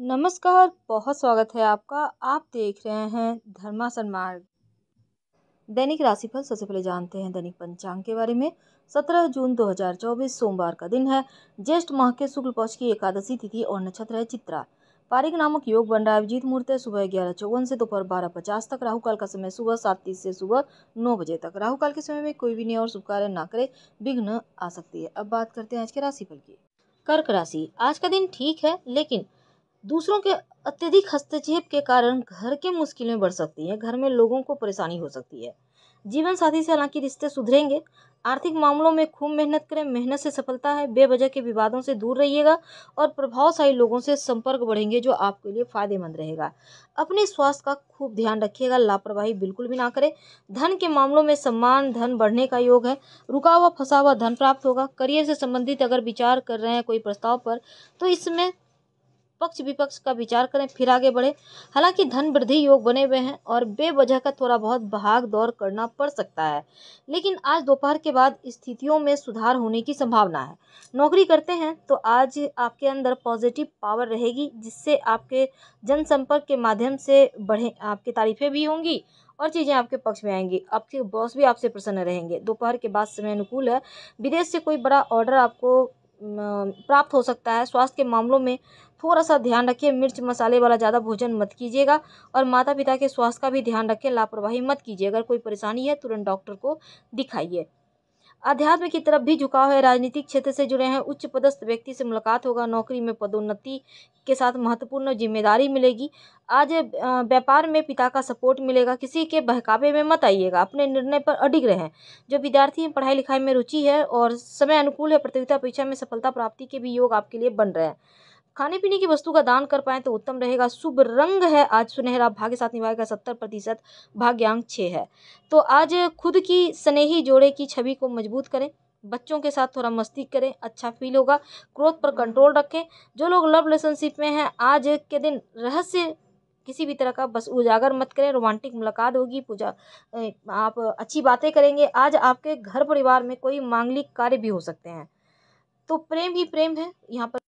नमस्कार बहुत स्वागत है आपका आप देख रहे हैं धर्मासन मार्ग दैनिक राशिफल सबसे पहले जानते हैं दैनिक पंचांग के बारे में 17 जून 2024 सोमवार का दिन है ज्येष्ठ माह के शुक्ल पक्ष की एकादशी तिथि और नक्षत्र है चित्रा पारिक नामक योग बन रहा है अभिजीत मुहूर्त है सुबह ग्यारह चौवन से दोपहर बारह पचास तक राहुकाल का समय सुबह सात तीस से सुबह नौ बजे तक राहुकाल के समय में कोई भी नहीं और शुभ कार्य ना करे विघ्न आ सकती है अब बात करते हैं आज के राशिफल की कर्क राशि आज का दिन ठीक है लेकिन दूसरों के अत्यधिक हस्तक्षेप के कारण घर के मुश्किलें बढ़ सकती हैं घर में लोगों को परेशानी हो सकती है जीवन साथी से हालांकि रिश्ते सुधरेंगे आर्थिक मामलों में खूब मेहनत करें मेहनत से सफलता है बेवजह के विवादों से दूर रहिएगा और प्रभावशाली लोगों से संपर्क बढ़ेंगे जो आपके लिए फायदेमंद रहेगा अपने स्वास्थ्य का खूब ध्यान रखिएगा लापरवाही बिल्कुल भी ना करें धन के मामलों में सम्मान धन बढ़ने का योग है रुका हुआ फंसा हुआ धन प्राप्त होगा करियर से संबंधित अगर विचार कर रहे हैं कोई प्रस्ताव पर तो इसमें पक्ष विपक्ष का विचार करें फिर आगे बढ़े हालांकि धन वृद्धि योग बने हुए हैं और बेवजह का थोड़ा बहुत भाग दौड़ करना पड़ सकता है लेकिन आज दोपहर के बाद स्थितियों में सुधार होने की संभावना है नौकरी करते हैं तो आज आपके अंदर पॉजिटिव पावर रहेगी जिससे आपके जनसंपर्क के माध्यम से बढ़े आपकी तारीफें भी होंगी और चीज़ें आपके पक्ष में आएंगी आपके बॉस भी आपसे प्रसन्न रहेंगे दोपहर के बाद समय अनुकूल है विदेश से कोई बड़ा ऑर्डर आपको प्राप्त हो सकता है स्वास्थ्य के मामलों में थोड़ा सा ध्यान रखिए मिर्च मसाले वाला ज़्यादा भोजन मत कीजिएगा और माता पिता के स्वास्थ्य का भी ध्यान रखें लापरवाही मत कीजिए अगर कोई परेशानी है तुरंत डॉक्टर को दिखाइए अध्यात्म की तरफ भी झुकाव है राजनीतिक क्षेत्र से जुड़े हैं उच्च पदस्थ व्यक्ति से मुलाकात होगा नौकरी में पदोन्नति के साथ महत्वपूर्ण जिम्मेदारी मिलेगी आज व्यापार में पिता का सपोर्ट मिलेगा किसी के बहकावे में मत आइएगा अपने निर्णय पर अडिग रहें जो विद्यार्थी पढ़ाई लिखाई में रुचि है और समय अनुकूल है प्रतियोगिता परीक्षा में सफलता प्राप्ति के भी योग आपके लिए बन रहे हैं खाने पीने की वस्तु का दान कर पाए तो उत्तम रहेगा शुभ रंग है आज सुनहरा भाग्य साथ निभाएगा सत्तर प्रतिशत भाग्यांक छः है तो आज खुद की स्नेही जोड़े की छवि को मजबूत करें बच्चों के साथ थोड़ा मस्ती करें अच्छा फील होगा क्रोध पर कंट्रोल रखें जो लोग लव रिलेशनशिप में हैं आज के दिन रहस्य किसी भी तरह का बस उजागर मत करें रोमांटिक मुलाकात होगी पूजा आप अच्छी बातें करेंगे आज आपके घर परिवार में कोई मांगलिक कार्य भी हो सकते हैं तो प्रेम ही प्रेम है यहाँ पर